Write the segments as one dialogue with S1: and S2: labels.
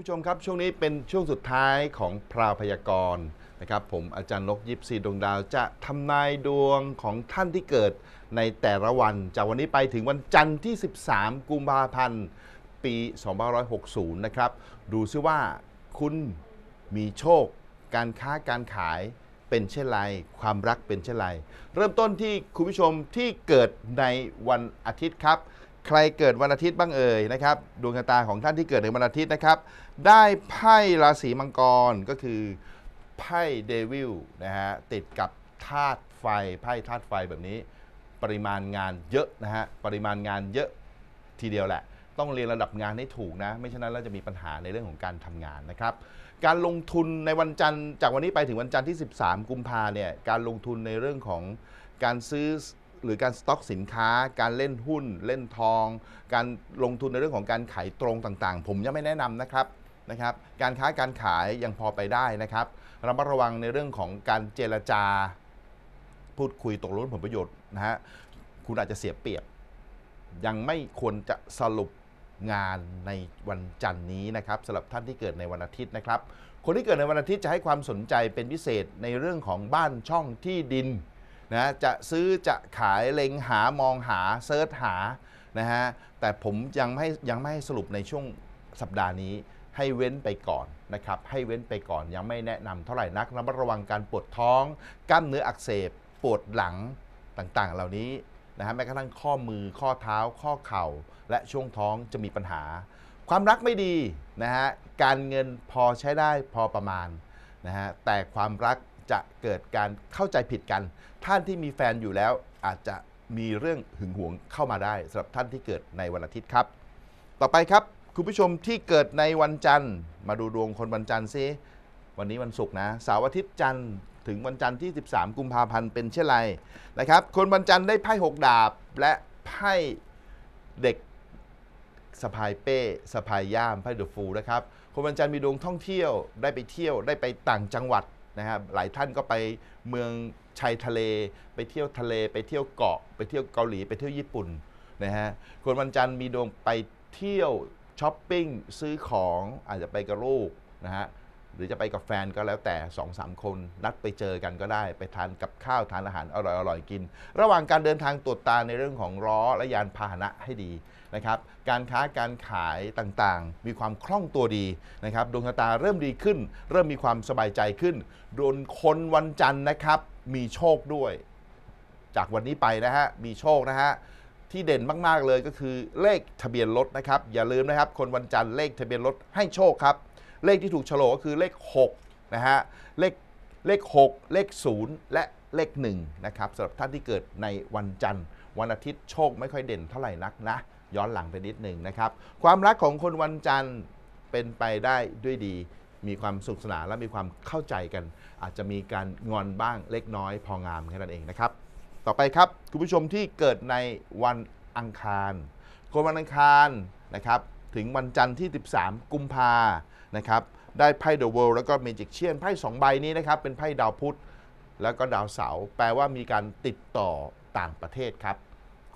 S1: ผู้ชมครับ ช่วงนี้เป็นช่วงสุดท้ายของพราวพยากรณ์นะครับ ผมอาจารย์ลกยิปซีดวงดาวจะทำนายดวงของท่านที่เกิดในแต่ละวันจากวันนี้ไปถึงวันจันทร์ที่ 13กุมภาพันธ์ ปี2560นะครับดูซิว่าคุณมีโชคการค้าการขายเป็นเช่นไรความรักเป็นเช่นไรเริ่มต้นที่คุณผู้ชมที่เกิดในวันอาทิตย์ครับใครเกิดวันอาทิตย์บ้างเอ่ยนะครับดวงชะตาของท่านที่เกิดในวันอาทิตย์นะครับ ได้ไพ่ราศีมังกรก็คือ ไพ่เดวิลนะฮะติดกับธาตุไฟไพ่ธาตุไฟแบบนี้ ปริมาณงานเยอะนะฮะปริมาณงานเยอะทีเดียวแหละ ต้องเรียนระดับงานให้ถูกนะ ไม่ฉะนั้นเราจะมีปัญหาในเรื่องของการทำงานนะครับ การลงทุนในวันจันทร์จากวันนี้ไปถึงวันจันทร์ที่ 13 กุมภาเนี่ยการลงทุนในเรื่องของการซื้อหรือการสต็อกสินค้าการเล่นหุ้นเล่นทอง การลงทุนในเรื่องของการขายตรงต่างๆ ผมยังไม่แนะนำนะครับนะครับ การค้าการขายยังพอไปได้นะครับระมัดระวังในเรื่องของการเจรจา พูดคุยตกลงผลประโยชน์นะฮะคุณอาจจะเสียเปรียบ ยังไม่ควรจะสรุปงานในวันจันนี้นะครับสำหรับท่านที่เกิดในวันอาทิตย์นะครับ คนที่เกิดในวันอาทิตย์จะให้ความสนใจเป็นพิเศษในเรื่องของบ้านช่องที่ดินนะจะซื้อจะขายเล็งหามองหาเซิร์ชหานะฮะแต่ผมยังไม่ยังไม่ให้สรุปในช่วงสัปดาห์นี้ให้เว้นไปก่อนนะครับให้เว้นไปก่อนยังไม่แนะนำเท่าไหร่นักระมัดระวังการปวดท้อง กล้ามเนื้ออักเสบ ปวดหลังต่างๆเหล่านี้นะฮะแม้กระทั่งข้อมือข้อเท้าข้อเข่าและช่วงท้องจะมีปัญหา ความรักไม่ดี นะฮะการเงินพอใช้ได้พอประมาณนะฮะแต่ความรักจะเกิดการเข้าใจผิดกัน ท่านที่มีแฟนอยู่แล้วอาจจะมีเรื่องหึงหวงเข้ามาได้สำหรับท่านที่เกิดในวันอาทิตย์ครับ ต่อไปครับคุณผู้ชมที่เกิดในวันจันทร์ มาดูดวงคนวันจันทร์ซิวันนี้วันศุกร์นะเสาร์อาทิตย์จันทร์ถึงวันจันทร์ที่ 13 กุมภาพันธ์เป็นเช่นไรนะครับ คนวันจันทร์ได้ไพ่หกดาบ และไพ่เด็กสะพายเป้สะพายย่ามไพ่เดอะฟูลนะครับคนวันจันทร์มีดวงท่องเที่ยว ได้ไปเที่ยวได้ไปต่างจังหวัดนะครับหลายท่านก็ไปเมืองชายทะเล ไปเที่ยวทะเลไปเที่ยวเกาะไปเที่ยวเกาหลีไปเที่ยวญี่ปุ่นนะฮะคนวันจันทร์มีดวงไปเที่ยวช้อปปิ้งซื้อของอาจจะไปกับลูกนะฮะหรือจะไปกับแฟนก็แล้วแต่2อสาคน นัดไปเจอกันก็ได้ ไปทานกับข้าวทานอาหารอร่อยๆกิน ระหว่างการเดินทางตรวจตาในเรื่องของล้อและยานพาหนะให้ดีนะครับการค้าการขายต่างๆ มีความคล่องตัวดีนะครับ ดวงชะตาเริ่มดีขึ้น เริ่มมีความสบายใจขึ้นโดนคนวันจันทร์นะครับ มีโชคด้วย จากวันนี้ไปนะฮะ มีโชคนะฮะ ที่เด่นมากๆเลยก็คือเลขทะเบียนรถนะครับ อย่าลืมนะครับ คนวันจันทร์เลขทะเบียนรถให้โชคครับ เลขที่ถูกฉลกก็คือเลข6นะฮะ เลขเลข 6 เลข0และเลข1นะครับสำหรับท่านที่เกิดในวันจันทร์ วันอาทิตย์โชคไม่ค่อยเด่นเท่าไหร่นักนะย้อนหลังไปนิดหนึ่งนะครับ ความรักของคนวันจันทร์เป็นไปได้ด้วยดี มีความสุขสนานและมีความเข้าใจกัน อาจจะมีการงอนบ้างเล็กน้อยพองามแค่นั้นเองนะครับ ต่อไปครับคุณผู้ชมที่เกิดในวันอังคาร คนวันอังคารนะครับ ถึงวันจันทร์ที่ 13 กุมภานะครับ ได้ไพ่เดอะเวิลด์แล้วก็เมจิกเชียนไพ่2ใบนี้นะครับเป็นไพ่ดาวพุธแล้วก็ดาวเสาร์แปลว่ามีการติดต่อต่างประเทศครับ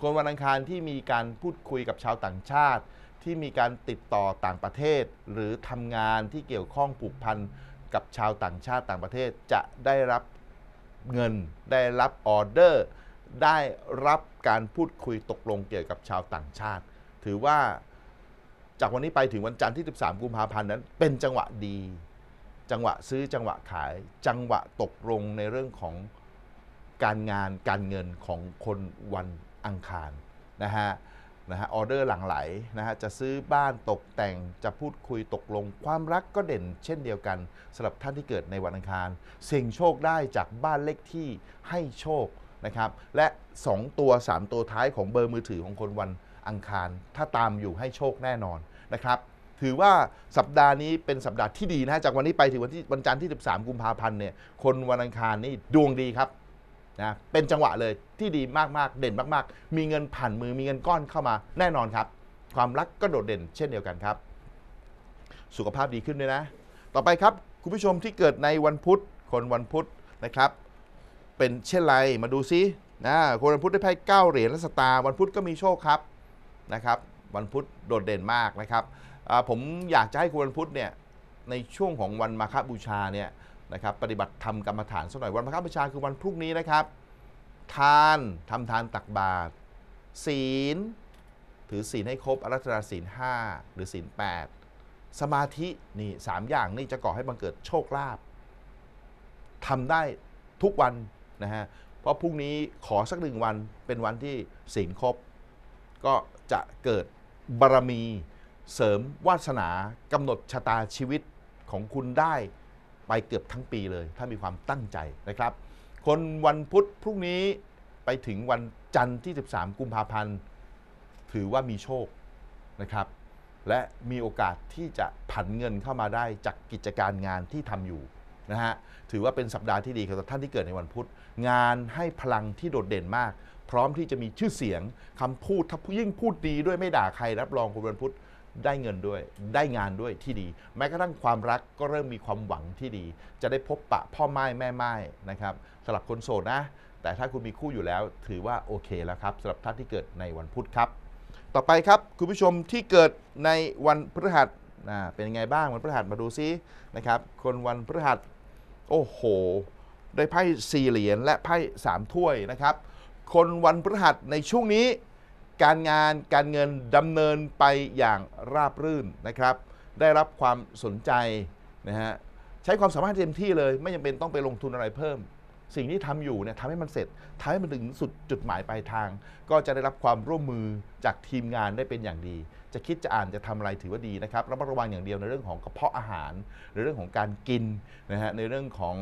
S1: คนวันอังคารที่มีการพูดคุยกับชาวต่างชาติ ที่มีการติดต่อต่างประเทศ หรือทำงานที่เกี่ยวข้องผูกพันกับชาวต่างชาติต่างประเทศจะได้รับเงินได้รับออเดอร์ ได้รับการพูดคุยตกลงเกี่ยวกับชาวต่างชาติ ถือว่าจากวันนี้ไปถึงวันจันทร์ที่ 13กุมภาพันธ์นั้น เป็นจังหวะดี จังหวะซื้อจังหวะขาย จังหวะตกลงในเรื่องของการงานการเงินของคนวันอังคารนะฮะนะฮะออเดอร์หลังไหลนะฮะจะซื้อบ้านตกแต่งจะพูดคุยตกลงความรักก็เด่นเช่นเดียวกันสำหรับท่านที่เกิดในวันอังคาร เสี่ยงโชคได้จากบ้านเลขที่ให้โชคนะครับ และ2ตัว3ตัวท้ายของเบอร์มือถือของคนวันอังคารถ้าตามอยู่ให้โชคแน่นอนนะครับ ถือว่าสัปดาห์นี้เป็นสัปดาห์ที่ดีนะจากวันนี้ไปถึงวันที่วันจันทร์ที่ 13 กุมภาพันธ์เนี่ยคนวันอังคารนี่ดวงดีครับนะเป็นจังหวะเลยที่ดีมากๆ เด่นมากๆ มีเงินผ่านมือมีเงินก้อนเข้ามาแน่นอนครับ ความรักก็โดดเด่นเช่นเดียวกันครับ สุขภาพดีขึ้นด้วยนะ ต่อไปครับคุณผู้ชมที่เกิดในวันพุธคนวันพุธนะครับ เป็นเช่นไรมาดูซินะคนวันพุธได้ไพ่เก้าเหรียญและสตาร์วันพุธก็มีโชคครับนะครับ วันพุธโดดเด่นมากนะครับผมอยากจะให้คุณวันพุธเนี่ยในช่วงของวันมาคบูชาเนี่ยนะครับปฏิบัติธรรมกรรมฐานสักหน่อย วันพระคับีชาคือวันพรุ่งนี้นะครับ ทานทำทานตักบาตรศีล ถือศีลให้ครบ อรัตนาศีล5หรือศีล8 สมาธินี่สามอย่างนี่จะก่อให้บังเกิดโชคลาภทำได้ทุกวันนะฮะเพราะพรุ่งนี้ขอสักหนึ่งวันเป็นวันที่ศีลครบ ก็จะเกิดบารมี เสริมวาสนากำหนดชะตาชีวิตของคุณได้ไปเกือบทั้งปีเลยถ้ามีความตั้งใจนะครับ คนวันพุธพรุ่งนี้ไปถึงวันจันทร์ที่ 13 กุมภาพันธ์ ถือว่ามีโชคนะครับ และมีโอกาสที่จะผันเงินเข้ามาได้จากกิจการงานที่ทำอยู่นะฮะถือว่าเป็นสัปดาห์ที่ดีสำหรับท่านที่เกิดในวันพุธงานให้พลังที่โดดเด่นมาก พร้อมที่จะมีชื่อเสียงคำพูดถ้ายิ่งพูดดีด้วยไม่ด่าใครรับรองคนวันพุธได้เงินด้วยได้งานด้วยที่ดี แม้กระทั่งความรักก็เริ่มมีความหวังที่ดี จะได้พบปะพ่อไม้แม่ไม้นะครับสำหรับคนโสดนะ แต่ถ้าคุณมีคู่อยู่แล้วถือว่าโอเคแล้วครับสำหรับท่านที่เกิดในวันพุธครับ ต่อไปครับคุณผู้ชมที่เกิดในวันพฤหัสนะเป็นยังไงบ้างวันพฤหัสมาดูซินะครับ คนวันพฤหัสโอ้โห ได้ไพ่สี่เหรียญและไพ่สามถ้วยนะครับ คนวันพฤหัสในช่วงนี้การงานการเงินดำเนินไปอย่างราบรื่นนะครับ ได้รับความสนใจนะฮะใช้ความสามารถเต็มที่เลย ไม่จำเป็นต้องไปลงทุนอะไรเพิ่ม สิ่งที่ทำอยู่เนี่ยทำให้มันเสร็จทำให้มันถึงสุดจุดหมายปลายทาง ก็จะได้รับความร่วมมือจากทีมงานได้เป็นอย่างดี จะคิดจะอ่านจะทำอะไรถือว่าดีนะครับระมัดระวังอย่างเดียวในเรื่องของกระเพาะอาหารในเรื่องของการกินนะฮะในเรื่องของ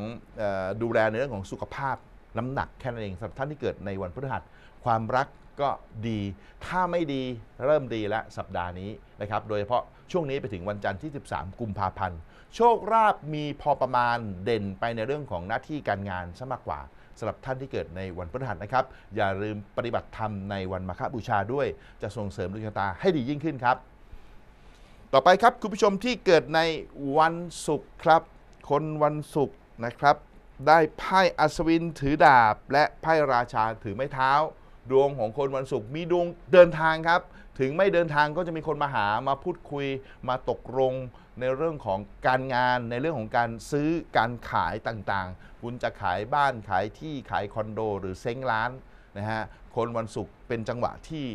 S1: ดูแลในเรื่องของสุขภาพน้ำหนักแค่นั้นเองสำหรับท่านที่เกิดในวันพฤหัสความรักก็ดี ถ้าไม่ดีเริ่มดีและสัปดาห์นี้นะครับ โดยเฉพาะช่วงนี้ไปถึงวันจันทร์ที่ 13 กุมภาพันธ์ โชคราบมีพอประมาณเด่นไปในเรื่องของหน้าที่การงานซะมากกว่าสำหรับท่านที่เกิดในวันพฤหัสนะครับ อย่าลืมปฏิบัติธรรมในวันมาฆบูชาด้วย จะส่งเสริมดวงชะตาให้ดียิ่งขึ้นครับ ต่อไปครับคุณผู้ชมที่เกิดในวันศุกร์ครับคนวันศุกร์นะครับ ได้ไพ่อัศวินถือดาบ และไพ่ราชาถือไม้เท้าดวงของคนวันศุกร์มีดวง เดินทางครับ ถึงไม่เดินทางก็จะมีคนมาหา มาพูดคุย มาตกลงในเรื่องของการงาน ในเรื่องของการซื้อ การขายต่างๆ คุณจะขายบ้านขายที่ ขายคอนโดหรือเซ้งร้านนะฮะ คนวันศุกร์เป็นจังหวะที่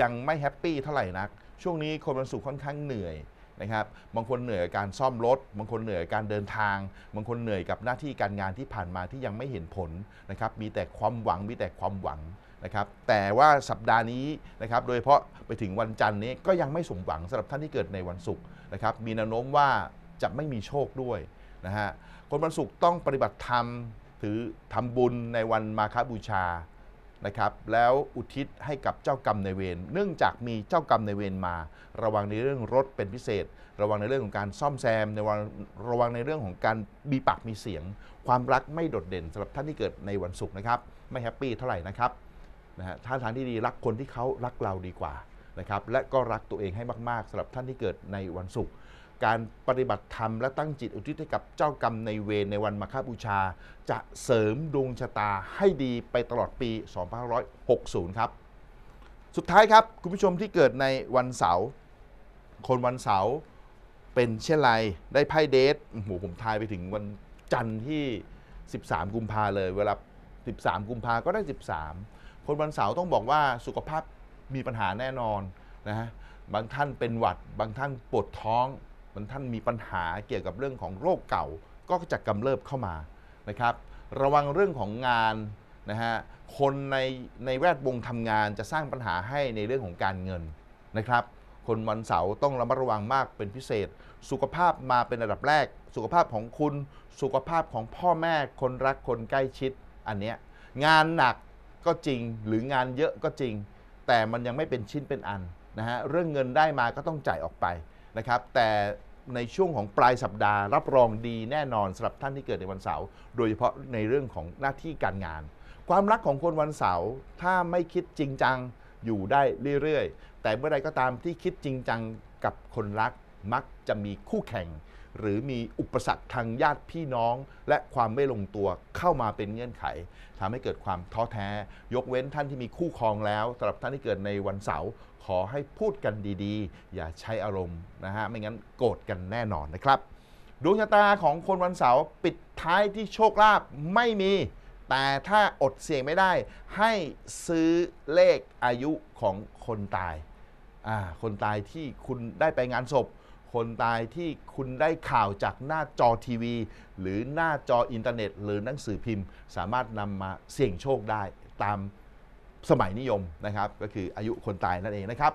S1: ยังไม่แฮปปี้เท่าไหร่นัก ช่วงนี้คนวันศุกร์ค่อนข้างเหนื่อยนะครับ บางคนเหนื่อยกับการซ่อมรถ บางคนเหนื่อยกับการเดินทาง บางคนเหนื่อยกับหน้าที่การงานที่ผ่านมาที่ยังไม่เห็นผลนะครับ มีแต่ความหวัง มีแต่ความหวังนะครับแต่ว่าสัปดาห์นี้นะครับ โดยเฉพาะไปถึงวันจันทร์นี้ก็ยังไม่สมหวังสำหรับท่านที่เกิดในวันศุกร์นะครับ มีแนวโน้มว่าจะไม่มีโชคด้วยนะฮะ คนวันศุกร์ต้องปฏิบัติธรรม ถือทำบุญในวันมาคบูชานะครับ แล้วอุทิศให้กับเจ้ากรรมในเวร เนื่องจากมีเจ้ากรรมในเวรมา ระวังในเรื่องรถเป็นพิเศษ ระวังในเรื่องของการซ่อมแซมในวันระวังในเรื่องของการมีปากมีเสียง ความรักไม่โดดเด่นสำหรับท่านที่เกิดในวันศุกร์นะครับไม่แฮปปี้เท่าไหร่นะครับนะฮะท่าทางที่ดีรักคนที่เขารักเราดีกว่านะครับและก็รักตัวเองให้มาก ๆสำหรับท่านที่เกิดในวันศุกร์การปฏิบัติธรรมและตั้งจิตอุทิศให้กับเจ้ากรรมในเวรในวันมาฆบูชา จะเสริมดวงชะตาให้ดีไปตลอดปี2560ครับสุดท้ายครับ คุณผู้ชมที่เกิดในวันเสาร์คนวันเสาร์เป็นเช่นไรได้ไพ่เดทโอ้โหผมทายไปถึงวันจันทร์ที่ 13 กุมภาเลย เวลา 13 กุมภาก็ได้ 13คนวันเสาร์ต้องบอกว่าสุขภาพมีปัญหาแน่นอนนะฮะบางท่านเป็นหวัดบางท่านปวดท้องบางท่านมีปัญหาเกี่ยวกับเรื่องของโรคเก่า ก็จะกำเริบเข้ามานะครับระวังเรื่องของงานนะฮะคนในในแวดวงทำงานจะสร้างปัญหาให้ในเรื่องของการเงินนะครับคนวันเสาร์ต้องระมัดระวังมากเป็นพิเศษ สุขภาพมาเป็นระดับแรก สุขภาพของคุณสุขภาพของพ่อแม่ คนรักคนใกล้ชิดอันเนี้ยงานหนักก็จริง หรืองานเยอะก็จริง แต่มันยังไม่เป็นชิ้นเป็นอันนะฮะ เรื่องเงินได้มาก็ต้องจ่ายออกไปนะครับ แต่ในช่วงของปลายสัปดาห์ รับรองดีแน่นอนสำหรับท่านที่เกิดในวันเสาร์ โดยเฉพาะในเรื่องของหน้าที่การงาน ความรักของคนวันเสาร์ถ้าไม่คิดจริงจังอยู่ได้เรื่อย ๆ แต่เมื่อใดก็ตามที่คิดจริงจังกับคนรักมักจะมีคู่แข่ง หรือมีอุปสรรคทางญาติพี่น้อง และความไม่ลงตัวเข้ามาเป็นเงื่อนไข ทำให้เกิดความท้อแท้ยกเว้นท่านที่มีคู่ครองแล้วสำหรับท่านที่เกิดในวันเสาร์ขอให้พูดกันดีๆ อย่าใช้อารมณ์นะฮะไม่งั้นโกรธกันแน่นอนนะครับดวงชะตาของคนวันเสาร์ปิดท้ายที่โชคลาภไม่มี แต่ถ้าอดเสี่ยงไม่ได้ ให้ซื้อเลขอายุของคนตายคนตายที่คุณได้ไปงานศพคนตายที่คุณได้ข่าวจากหน้าจอทีวี หรือหน้าจออินเทอร์เน็ต หรือหนังสือพิมพ์สามารถนำมาเสี่ยงโชคได้ตามสมัยนิยมนะครับ ก็คืออายุคนตายนั่นเองนะครับ